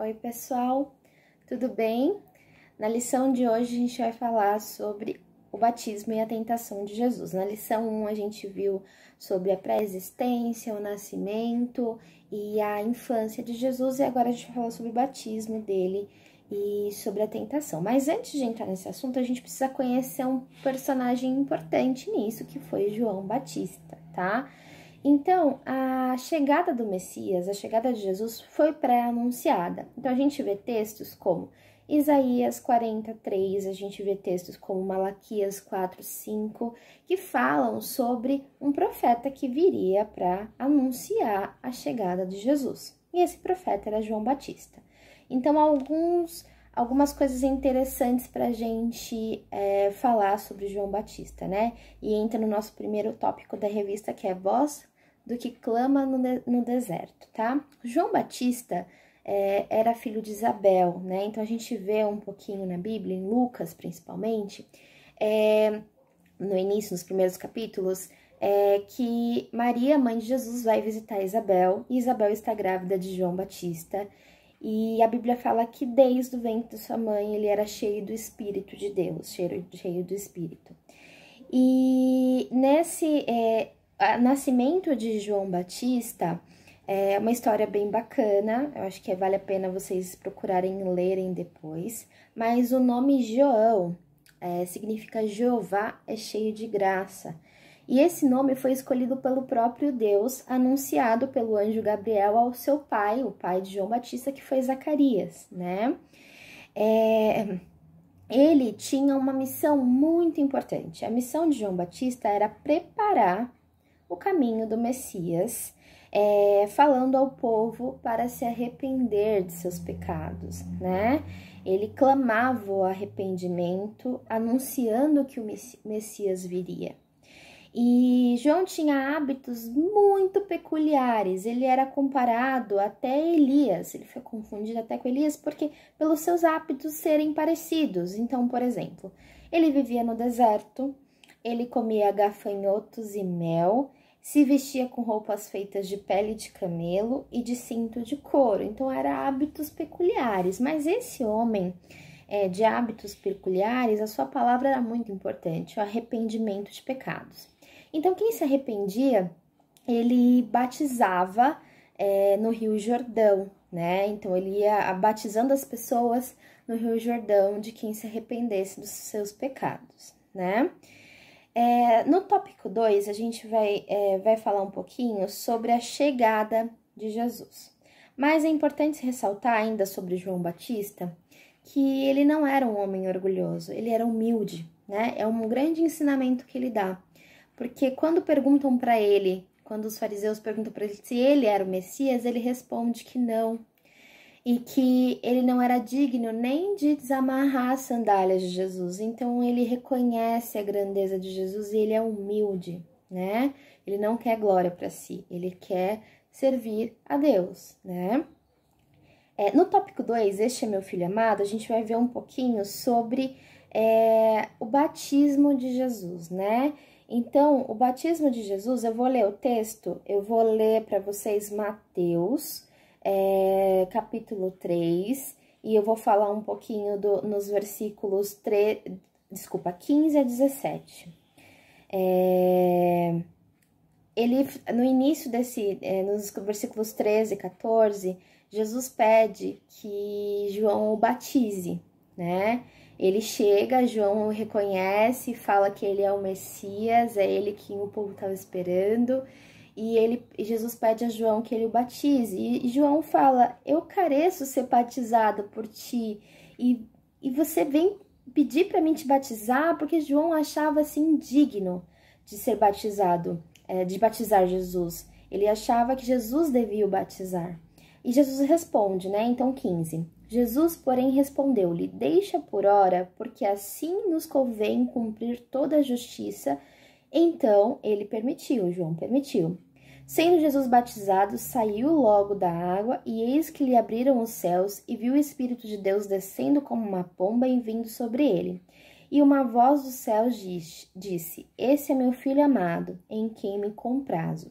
Oi, pessoal, tudo bem? Na lição de hoje, a gente vai falar sobre o batismo e a tentação de Jesus. Na lição 1, a gente viu sobre a pré-existência, o nascimento e a infância de Jesus, e agora a gente vai falar sobre o batismo dele e sobre a tentação. Mas antes de entrar nesse assunto, a gente precisa conhecer um personagem importante nisso, que foi João Batista, tá? Então, a chegada do Messias, a chegada de Jesus foi pré-anunciada. Então, a gente vê textos como Isaías 43, a gente vê textos como Malaquias 4, 5, que falam sobre um profeta que viria para anunciar a chegada de Jesus. E esse profeta era João Batista. Então, alguns algumas coisas interessantes para a gente é, falar sobre João Batista, né? E entra no nosso primeiro tópico da revista, que é Voz do que clama no, de, no deserto, tá? João Batista é, era filho de Isabel, né? Então a gente vê um pouquinho na Bíblia, em Lucas principalmente, é, no início, nos primeiros capítulos, é que Maria, mãe de Jesus, vai visitar Isabel, e Isabel está grávida de João Batista. E a Bíblia fala que desde o ventre de sua mãe ele era cheio do Espírito de Deus, cheio, cheio do Espírito. E nesse, é, o nascimento de João Batista é uma história bem bacana, eu acho que vale a pena vocês procurarem lerem depois, mas o nome João é, significa Jeová é cheio de graça. E esse nome foi escolhido pelo próprio Deus, anunciado pelo anjo Gabriel ao seu pai, o pai de João Batista, que foi Zacarias, né? É, ele tinha uma missão muito importante. A missão de João Batista era preparar o caminho do Messias, é, falando ao povo para se arrepender de seus pecados, né? Ele clamava o arrependimento, anunciando que o Messias viria. E João tinha hábitos muito peculiares. Ele era comparado até Elias. Ele foi confundido até com Elias porque pelos seus hábitos serem parecidos. Então, por exemplo, ele vivia no deserto, ele comia gafanhotos e mel, se vestia com roupas feitas de pele de camelo e de cinto de couro, então eram hábitos peculiares. Mas esse homem é, de hábitos peculiares, a sua palavra era muito importante, o arrependimento de pecados. Então, quem se arrependia, ele batizava é, no Rio Jordão, né? Então, ele ia batizando as pessoas no Rio Jordão de quem se arrependesse dos seus pecados, né? É, no tópico 2, a gente vai, é, vai falar um pouquinho sobre a chegada de Jesus. Mas é importante ressaltar ainda sobre João Batista que ele não era um homem orgulhoso, ele era humilde, né? É um grande ensinamento que ele dá. Porque quando perguntam para ele, quando os fariseus perguntam para ele se ele era o Messias, ele responde que não, e que ele não era digno nem de desamarrar as sandálias de Jesus. Então ele reconhece a grandeza de Jesus e ele é humilde, né? Ele não quer glória para si, ele quer servir a Deus, né? É, no tópico 2, este é meu filho amado, a gente vai ver um pouquinho sobre é, o batismo de Jesus, né? Então, o batismo de Jesus, eu vou ler o texto, eu vou ler para vocês Mateus é, capítulo 3, e eu vou falar um pouquinho do, nos versículos 3, desculpa, 15 a 17. É, ele, no início desse, é, nos versículos 13 e 14, Jesus pede que João o batize, né? Ele chega, João o reconhece, fala que ele é o Messias, é ele que o povo estava esperando, e ele, Jesus pede a João que ele o batize. E João fala: Eu careço ser batizado por ti. E, e você vem pedir para mim te batizar, porque João achava-se assim, indigno de ser batizado, é, de batizar Jesus. Ele achava que Jesus devia o batizar. E Jesus responde, né? Então, 15. Jesus, porém, respondeu-lhe: Deixa por ora, porque assim nos convém cumprir toda a justiça. Então ele permitiu, João permitiu. Sendo Jesus batizado, saiu logo da água, e eis que lhe abriram os céus, e viu o Espírito de Deus descendo como uma pomba e vindo sobre ele. E uma voz dos céus disse: Esse é meu filho amado, em quem me comprazo.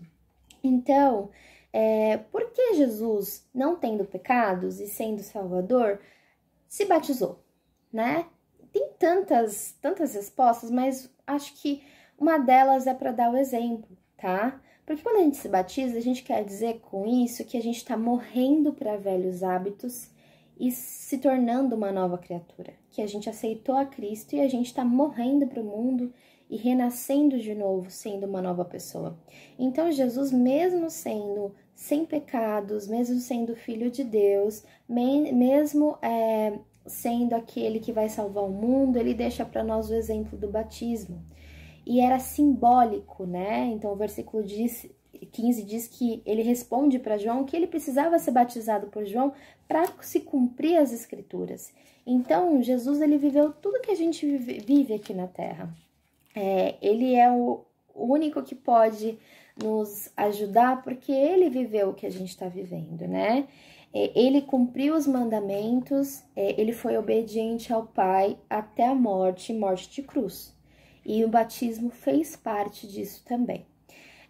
Então, é, por que Jesus, não tendo pecados e sendo Salvador, se batizou? Né? Tem tantas, tantas respostas, mas acho que uma delas é para dar o exemplo, tá? Então, Porque tipo, quando a gente se batiza, a gente quer dizer com isso que a gente está morrendo para velhos hábitos e se tornando uma nova criatura, que a gente aceitou a Cristo e a gente está morrendo para o mundo e renascendo de novo, sendo uma nova pessoa. Então, Jesus, mesmo sendo sem pecados, mesmo sendo filho de Deus, mesmo é, sendo aquele que vai salvar o mundo, ele deixa para nós o exemplo do batismo e era simbólico, né? Então o versículo diz, 15 diz que ele responde para João que ele precisava ser batizado por João para se cumprir as escrituras. Então Jesus ele viveu tudo que a gente vive aqui na Terra. É, ele é o único que pode nos ajudar porque ele viveu o que a gente está vivendo, né? É, ele cumpriu os mandamentos, é, ele foi obediente ao Pai até a morte, morte de cruz e o batismo fez parte disso também.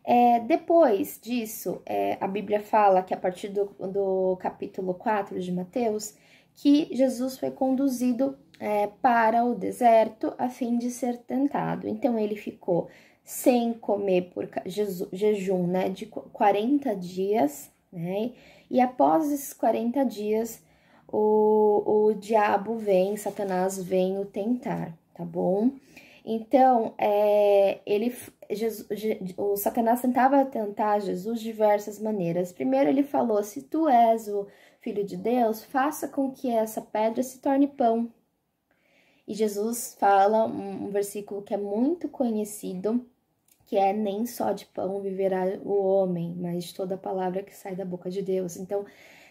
É, depois disso, é, a Bíblia fala que a partir do, do, capítulo 4 de Mateus, que Jesus foi conduzido é, para o deserto a fim de ser tentado. Então ele ficou sem comer por Jesus, jejum né, de 40 dias, né? E após esses 40 dias, o, o diabo vem, Satanás vem o tentar, tá bom? Então, é, ele, Jesus, o Satanás tentava tentar Jesus de diversas maneiras. Primeiro, ele falou: Se tu és o filho de Deus, faça com que essa pedra se torne pão. E Jesus fala um, um versículo que é muito conhecido, que é nem só de pão viverá o homem, mas de toda a palavra que sai da boca de Deus. Então,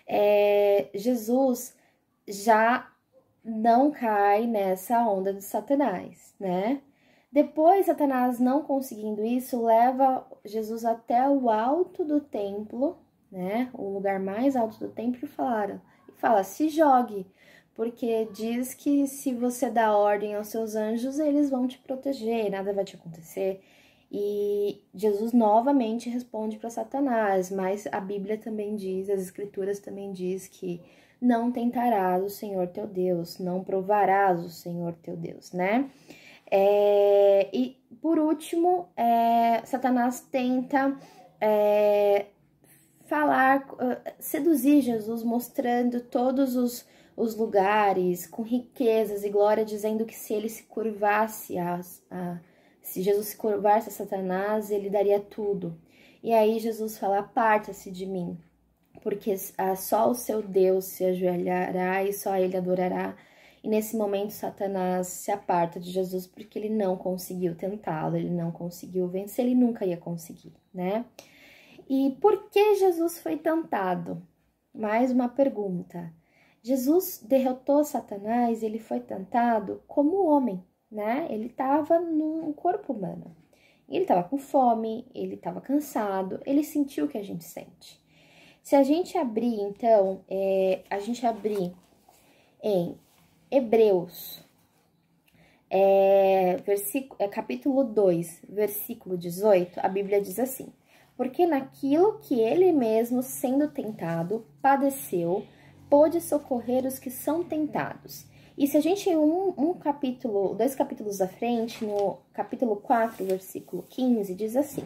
é, Jesus já não cai nessa onda de Satanás, né? Depois, Satanás não conseguindo isso, leva Jesus até o alto do templo, né? O lugar mais alto do templo e falaram, e fala: "Se jogue, porque diz que se você dá ordem aos seus anjos, eles vão te proteger, nada vai te acontecer". E Jesus novamente responde para Satanás, mas a Bíblia também diz, as escrituras também diz que não tentarás o Senhor teu Deus, não provarás o Senhor teu Deus, né? É, e por último, é, Satanás tenta é, falar, eh, seduzir Jesus, mostrando todos os, os lugares com riquezas e glória, dizendo que se ele se curvasse, a, a, se Jesus se curvasse a Satanás, ele daria tudo. E aí Jesus fala: Aparta-se de mim, porque só o seu Deus se ajoelhará e só ele adorará. E nesse momento, Satanás se aparta de Jesus porque ele não conseguiu tentá-lo, ele não conseguiu vencer, ele nunca ia conseguir, né? E por que Jesus foi tentado? Mais uma pergunta. Jesus derrotou Satanás, ele foi tentado como homem, né? Ele estava num corpo humano. Ele estava com fome, ele estava cansado, ele sentiu o que a gente sente. Se a gente abrir, então, é, a gente abrir em Hebreus, é, é, capítulo 2, versículo 18, a Bíblia diz assim: Porque naquilo que ele mesmo, sendo tentado, padeceu, pôde socorrer os que são tentados. E se a gente um, um capítulo, dois capítulos à frente, no capítulo 4, versículo 15, diz assim: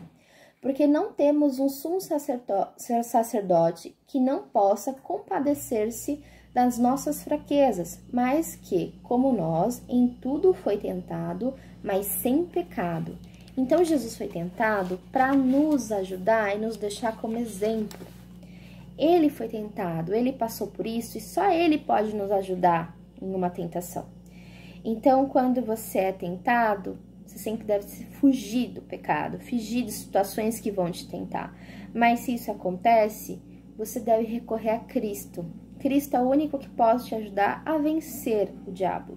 Porque não temos um sumo sacerdote que não possa compadecer-se das nossas fraquezas, mas que, como nós, em tudo foi tentado, mas sem pecado. Então Jesus foi tentado para nos ajudar e nos deixar como exemplo. Ele foi tentado, ele passou por isso e só ele pode nos ajudar em uma tentação. Então, quando você é tentado, você sempre deve fugir do pecado, fugir de situações que vão te tentar. Mas se isso acontece, você deve recorrer a Cristo, Cristo é o único que pode te ajudar a vencer o diabo.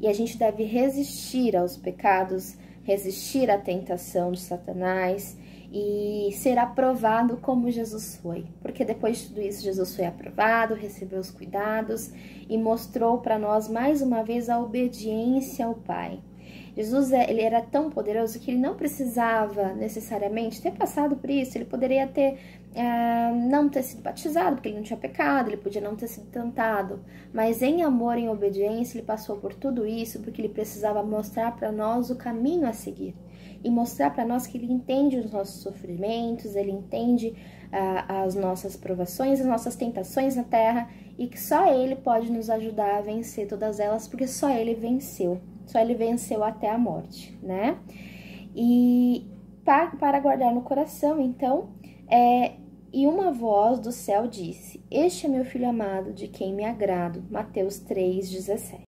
E a gente deve resistir aos pecados, resistir à tentação de Satanás e ser aprovado como Jesus foi. Porque depois de tudo isso, Jesus foi aprovado, recebeu os cuidados e mostrou para nós mais uma vez a obediência ao Pai. Jesus é, ele era tão poderoso que ele não precisava necessariamente ter passado por isso, ele poderia ter ah, não ter sido batizado, porque ele não tinha pecado, ele podia não ter sido tentado, mas em amor, em obediência, ele passou por tudo isso porque ele precisava mostrar para nós o caminho a seguir e mostrar para nós que ele entende os nossos sofrimentos, ele entende ah, as nossas provações, as nossas tentações na terra e que só ele pode nos ajudar a vencer todas elas, porque só ele venceu só ele venceu até a morte, né? E para, para guardar no coração, então, é, e uma voz do céu disse: Este é meu filho amado, de quem me agrado. Mateus 17.